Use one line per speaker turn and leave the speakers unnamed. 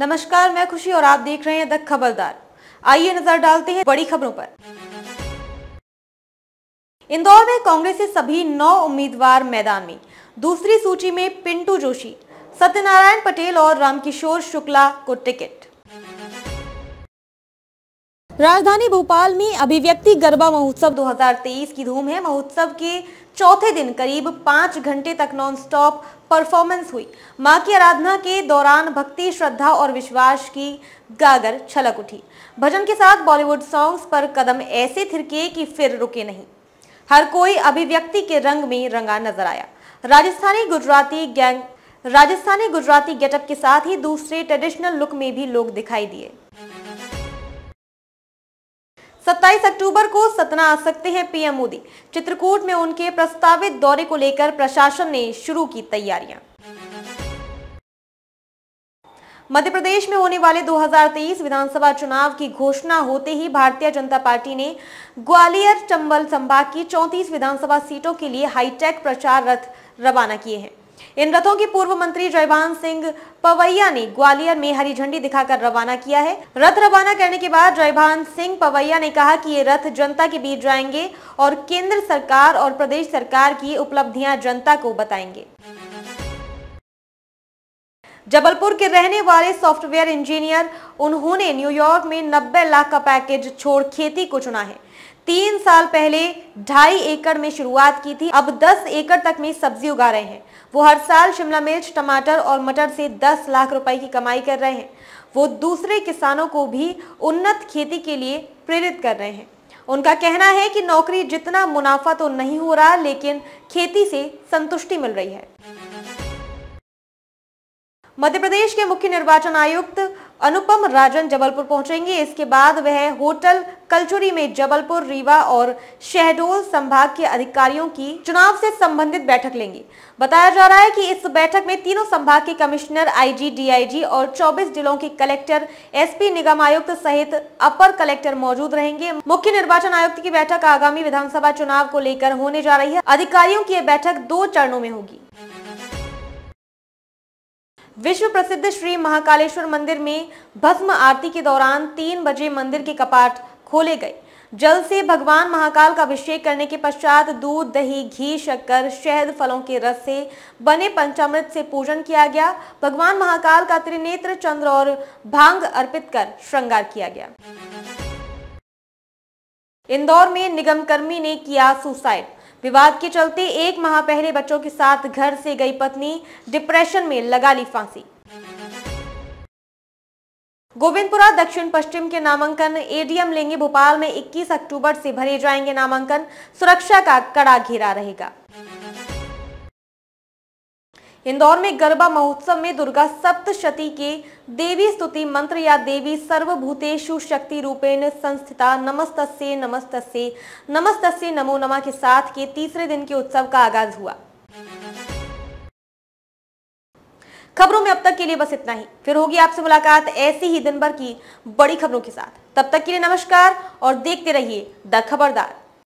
नमस्कार मैं खुशी और आप देख रहे हैं द खबरदार आइए नजर डालते हैं बड़ी खबरों पर इंदौर में कांग्रेस के सभी नौ उम्मीदवार मैदान में दूसरी सूची में पिंटू जोशी सत्यनारायण पटेल और रामकिशोर शुक्ला को टिकट राजधानी भोपाल में अभिव्यक्ति गरबा महोत्सव 2023 की धूम है महोत्सव के चौथे दिन करीब पाँच घंटे तक नॉनस्टॉप परफॉर्मेंस हुई मां की आराधना के दौरान भक्ति श्रद्धा और विश्वास की गागर छलक उठी भजन के साथ बॉलीवुड सॉन्ग्स पर कदम ऐसे थिरके कि फिर रुके नहीं हर कोई अभिव्यक्ति के रंग में रंगा नजर आया राजस्थानी गुजराती गैंग राजस्थानी गुजराती गेटअप के साथ ही दूसरे ट्रेडिशनल लुक में भी लोग दिखाई दिए 27 अक्टूबर को सतना आ सकते हैं पीएम मोदी चित्रकूट में उनके प्रस्तावित दौरे को लेकर प्रशासन ने शुरू की तैयारियां मध्य प्रदेश में होने वाले 2023 विधानसभा चुनाव की घोषणा होते ही भारतीय जनता पार्टी ने ग्वालियर चंबल संभाग की 34 विधानसभा सीटों के लिए हाईटेक प्रचार रथ रवाना किए हैं इन रथों की पूर्व मंत्री जयभान सिंह पवैया ने ग्वालियर में हरी झंडी दिखाकर रवाना किया है रथ रवाना करने के बाद जयभान सिंह पवैया ने कहा कि ये रथ जनता के बीच जाएंगे और केंद्र सरकार और प्रदेश सरकार की उपलब्धियां जनता को बताएंगे जबलपुर के रहने वाले सॉफ्टवेयर इंजीनियर उन्होंने न्यूयॉर्क में 90 लाख का पैकेज छोड़ खेती को चुना है तीन साल पहले ढाई एकड़ में शुरुआत की थी अब 10 एकड़ तक में सब्जी उगा रहे हैं वो हर साल शिमला मिर्च टमाटर और मटर से 10 लाख रुपए की कमाई कर रहे हैं वो दूसरे किसानों को भी उन्नत खेती के लिए प्रेरित कर रहे हैं उनका कहना है कि नौकरी जितना मुनाफा तो नहीं हो रहा लेकिन खेती से संतुष्टि मिल रही है मध्य प्रदेश के मुख्य निर्वाचन आयुक्त अनुपम राजन जबलपुर पहुंचेंगे इसके बाद वह होटल कलचुरी में जबलपुर रीवा और शहडोल संभाग के अधिकारियों की चुनाव से संबंधित बैठक लेंगे बताया जा रहा है कि इस बैठक में तीनों संभाग के कमिश्नर आईजी डीआईजी और 24 जिलों के कलेक्टर एसपी निगम आयुक्त सहित अपर कलेक्टर मौजूद रहेंगे मुख्य निर्वाचन आयुक्त की बैठक आगामी विधानसभा चुनाव को लेकर होने जा रही है अधिकारियों की यह बैठक दो चरणों में होगी विश्व प्रसिद्ध श्री महाकालेश्वर मंदिर में भस्म आरती के दौरान तीन बजे मंदिर के कपाट खोले गए जल से भगवान महाकाल का अभिषेक करने के पश्चात दूध दही घी शक्कर शहद फलों के रस से बने पंचामृत से पूजन किया गया भगवान महाकाल का त्रिनेत्र चंद्र और भांग अर्पित कर श्रृंगार किया गया इंदौर में निगम कर्मी ने किया सुसाइड विवाद के चलते एक माह पहले बच्चों के साथ घर से गई पत्नी डिप्रेशन में लगा ली फांसी गोविंदपुरा दक्षिण पश्चिम के नामांकन एडीएम लेंगे भोपाल में 21 अक्टूबर से भरे जाएंगे नामांकन सुरक्षा का कड़ा घेरा रहेगा इंदौर में गरबा महोत्सव में दुर्गा सप्तशती के देवी स्तुति मंत्र या देवी सर्वभूतेशु शक्ति रूपेण संस्थिता नमस्तस्य नमस्तस्य नमस्तस्य नमो नमा के साथ के तीसरे दिन के उत्सव का आगाज हुआ खबरों में अब तक के लिए बस इतना ही फिर होगी आपसे मुलाकात ऐसी ही दिन भर की बड़ी खबरों के साथ तब तक के लिए नमस्कार और देखते रहिए द खबरदार